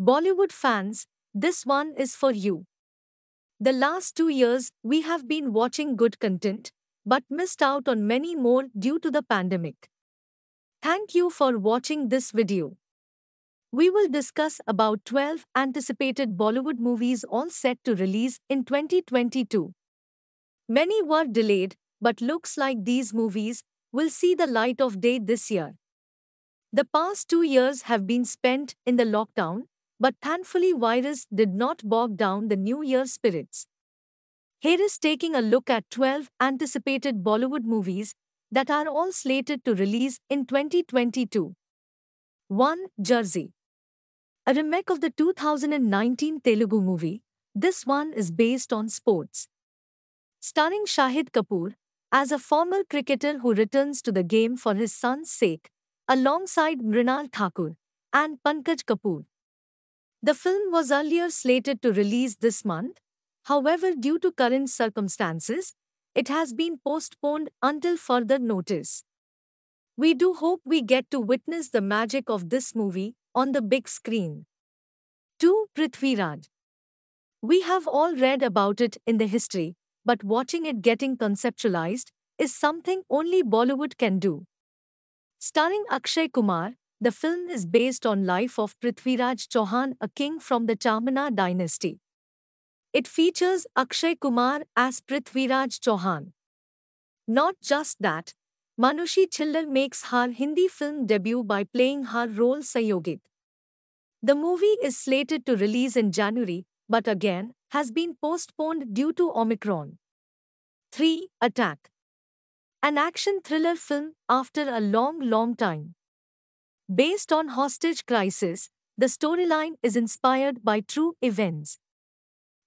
Bollywood fans, this one is for you. The last two years, we have been watching good content, but missed out on many more due to the pandemic. Thank you for watching this video. We will discuss about 12 anticipated Bollywood movies all set to release in 2022. Many were delayed, but looks like these movies will see the light of day this year. The past two years have been spent in the lockdown, but thankfully, virus did not bog down the New Year spirits. Here is taking a look at 12 anticipated Bollywood movies that are all slated to release in 2022. 1. Jersey. A remake of the 2019 Telugu movie, this one is based on sports. Starring Shahid Kapoor as a former cricketer who returns to the game for his son's sake, alongside Mrinal Thakur and Pankaj Kapoor. The film was earlier slated to release this month. However, due to current circumstances, it has been postponed until further notice. We do hope we get to witness the magic of this movie on the big screen. 2. Prithviraj. We have all read about it in the history, but watching it getting conceptualized is something only Bollywood can do. Starring Akshay Kumar, the film is based on life of Prithviraj Chauhan, a king from the Chamana dynasty. It features Akshay Kumar as Prithviraj Chauhan. Not just that, Manushi Chillar makes her Hindi film debut by playing her role Sayogit. The movie is slated to release in January, but again, has been postponed due to Omicron. 3. Attack An action thriller film after a long, long time. Based on hostage crisis, the storyline is inspired by true events.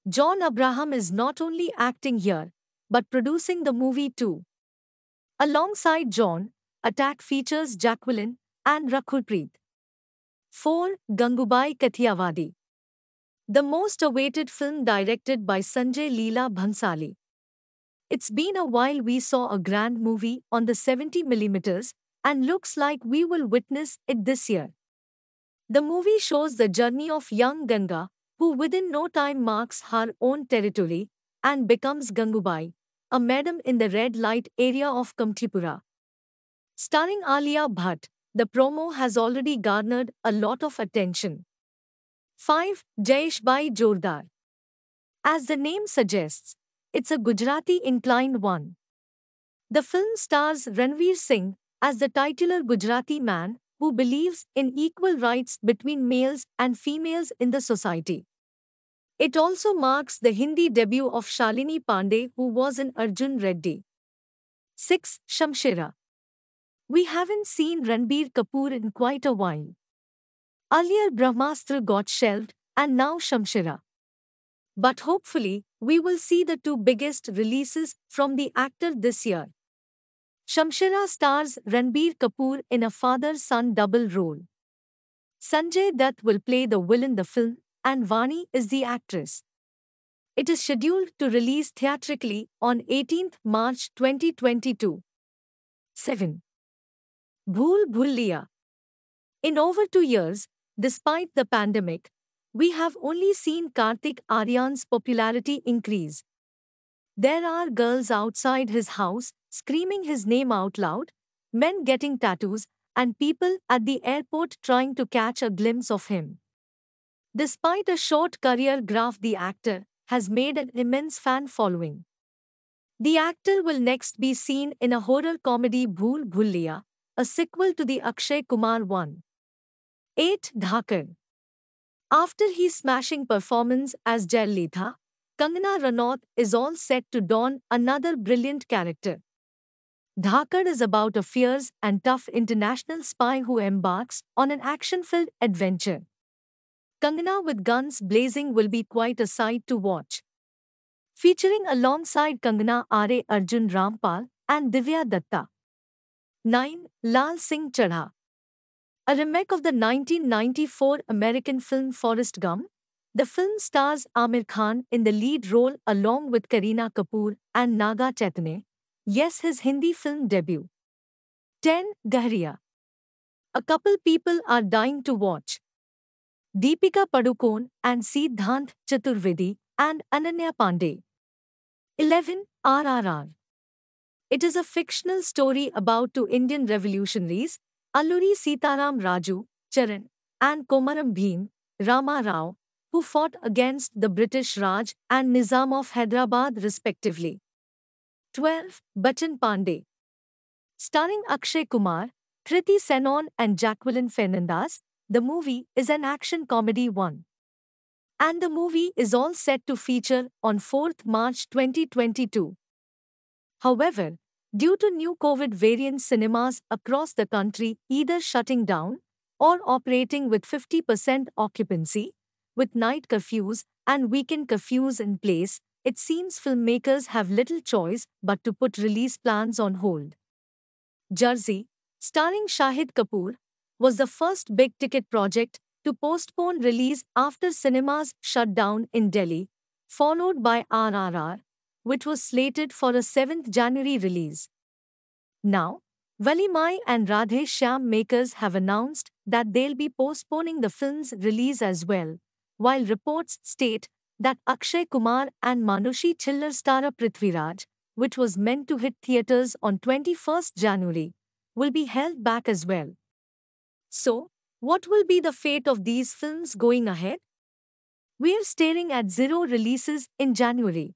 John Abraham is not only acting here, but producing the movie too. Alongside John, Attack features Jacqueline and Rakulpreet. 4. Gangubai Kathiawadi The most awaited film directed by Sanjay Leela Bhansali. It's been a while we saw a grand movie on the 70mm, and looks like we will witness it this year. The movie shows the journey of young Ganga, who within no time marks her own territory and becomes Gangubai, a madam in the red light area of Kamtipura. Starring Alia Bhatt, the promo has already garnered a lot of attention. 5. Jayesh Bhai Jordar As the name suggests, it's a Gujarati inclined one. The film stars Ranveer Singh, as the titular Gujarati man who believes in equal rights between males and females in the society. It also marks the Hindi debut of Shalini Pandey, who was in Arjun Reddy. 6. Shamshira. We haven't seen Ranbir Kapoor in quite a while. Earlier Brahmastra got shelved, and now Shamshira. But hopefully, we will see the two biggest releases from the actor this year. Shamshira stars Ranbir Kapoor in a father-son double role. Sanjay Dutt will play the villain the film and Vani is the actress. It is scheduled to release theatrically on 18th March 2022. 7. Bhool Bhulliya In over two years, despite the pandemic, we have only seen Karthik Aryan's popularity increase. There are girls outside his house screaming his name out loud, men getting tattoos, and people at the airport trying to catch a glimpse of him. Despite a short career graph, the actor has made an immense fan following. The actor will next be seen in a horror comedy Bhool Bhulliya, a sequel to the Akshay Kumar one. 8. Dhakar After his smashing performance as Jerlitha, Kangana Ranaut is all set to don another brilliant character. Dhakar is about a fierce and tough international spy who embarks on an action-filled adventure. Kangana with guns blazing will be quite a sight to watch. Featuring alongside Kangana Are Arjun Rampal and Divya Datta. 9. Lal Singh Chadha A remake of the 1994 American film Forrest Gump the film stars Amir Khan in the lead role along with Kareena Kapoor and Naga Chaitanya. Yes, his Hindi film debut. 10. Dahriya. A couple people are dying to watch. Deepika Padukone and Siddhant Chaturvedi and Ananya Pandey. 11. RRR. It is a fictional story about two Indian revolutionaries, Alluri Sitaram Raju, Charan, and Komaram Bheem, Rama Rao, who fought against the British Raj and Nizam of Hyderabad respectively. 12. Bachchan Pandey Starring Akshay Kumar, Kriti Senon and Jacqueline Fernandez, the movie is an action comedy one. And the movie is all set to feature on 4th March 2022. However, due to new COVID variant cinemas across the country either shutting down or operating with 50% occupancy, with night curfews and weekend curfews in place, it seems filmmakers have little choice but to put release plans on hold. Jersey, starring Shahid Kapoor, was the first big ticket project to postpone release after cinemas shut down in Delhi, followed by RRR, which was slated for a 7th January release. Now, Valimai and Radhe Shyam makers have announced that they'll be postponing the film's release as well, while reports state that Akshay Kumar and Manushi Chiller starrer Prithviraj, which was meant to hit theatres on 21st January, will be held back as well. So, what will be the fate of these films going ahead? We're staring at zero releases in January.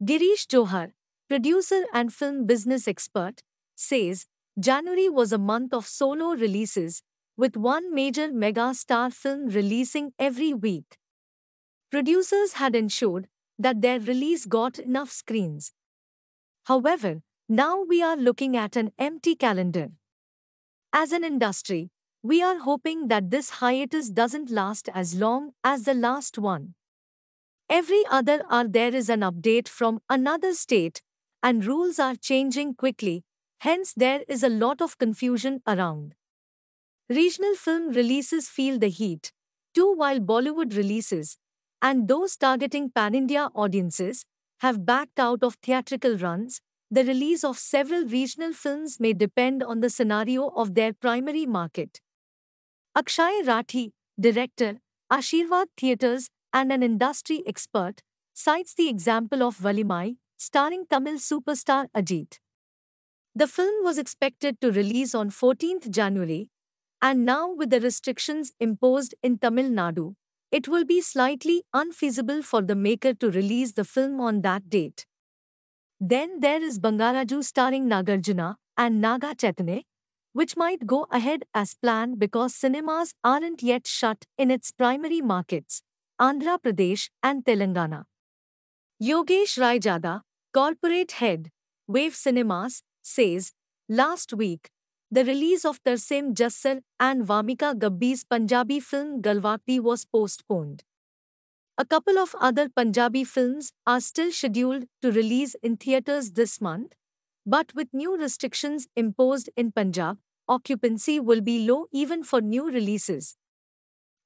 Girish Johar, producer and film business expert, says January was a month of solo releases with one major mega star film releasing every week. Producers had ensured that their release got enough screens. However, now we are looking at an empty calendar. As an industry, we are hoping that this hiatus doesn't last as long as the last one. Every other hour there is an update from another state, and rules are changing quickly, hence there is a lot of confusion around. Regional film releases feel the heat, too, while Bollywood releases, and those targeting pan India audiences, have backed out of theatrical runs. The release of several regional films may depend on the scenario of their primary market. Akshay Rathi, director, Ashirvad Theatres, and an industry expert, cites the example of Valimai, starring Tamil superstar Ajit. The film was expected to release on 14th January, and now, with the restrictions imposed in Tamil Nadu, it will be slightly unfeasible for the maker to release the film on that date. Then there is Bangaraju starring Nagarjuna and Naga Chaitanya, which might go ahead as planned because cinemas aren't yet shut in its primary markets, Andhra Pradesh and Telangana. Yogesh Raijada, corporate head, Wave Cinemas, says, Last week, the release of Tarseem Jassar and Vamika Gabbi's Punjabi film Galwati was postponed. A couple of other Punjabi films are still scheduled to release in theatres this month, but with new restrictions imposed in Punjab, occupancy will be low even for new releases.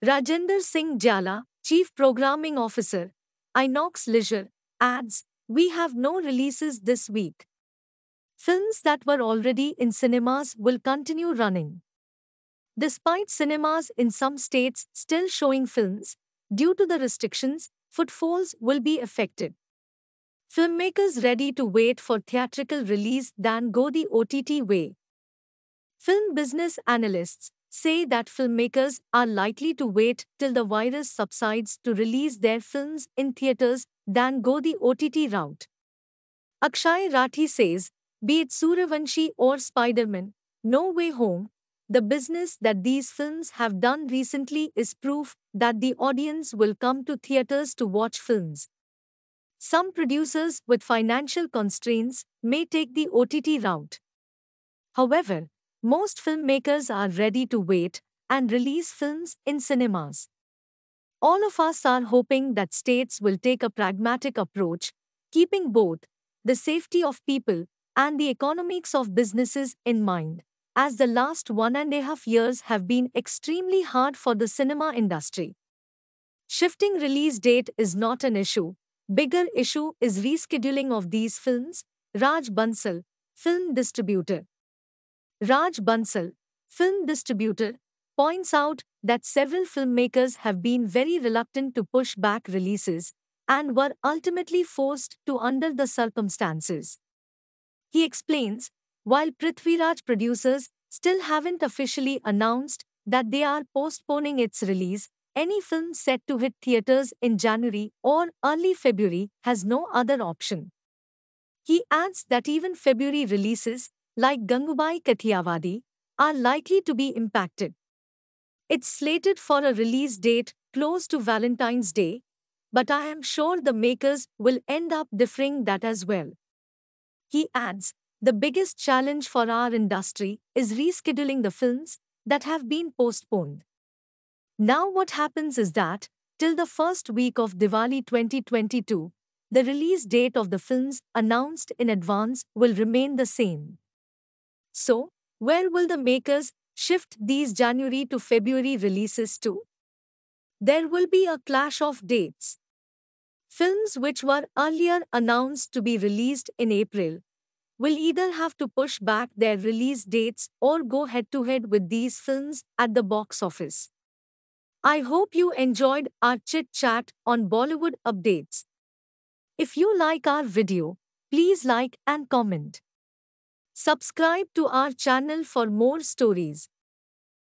Rajender Singh Jala, Chief Programming Officer, Inox Leisure, adds, We have no releases this week films that were already in cinemas will continue running. Despite cinemas in some states still showing films, due to the restrictions, footfalls will be affected. Filmmakers ready to wait for theatrical release than go the OTT way. Film business analysts say that filmmakers are likely to wait till the virus subsides to release their films in theaters than go the OTT route. Akshay Rathi says be it Suravanshi or Spider-Man, No Way Home, the business that these films have done recently is proof that the audience will come to theaters to watch films. Some producers with financial constraints may take the OTT route. However, most filmmakers are ready to wait and release films in cinemas. All of us are hoping that states will take a pragmatic approach, keeping both the safety of people and the economics of businesses in mind, as the last one and a half years have been extremely hard for the cinema industry. Shifting release date is not an issue. Bigger issue is rescheduling of these films, Raj Bansal, film distributor. Raj Bansal, film distributor, points out that several filmmakers have been very reluctant to push back releases and were ultimately forced to under the circumstances. He explains, while Prithviraj producers still haven't officially announced that they are postponing its release, any film set to hit theaters in January or early February has no other option. He adds that even February releases, like Gangubai Kathiawadi, are likely to be impacted. It's slated for a release date close to Valentine's Day, but I am sure the makers will end up differing that as well. He adds, the biggest challenge for our industry is rescheduling the films that have been postponed. Now, what happens is that, till the first week of Diwali 2022, the release date of the films announced in advance will remain the same. So, where will the makers shift these January to February releases to? There will be a clash of dates. Films which were earlier announced to be released in April will either have to push back their release dates or go head to head with these films at the box office. I hope you enjoyed our chit chat on Bollywood updates. If you like our video, please like and comment. Subscribe to our channel for more stories.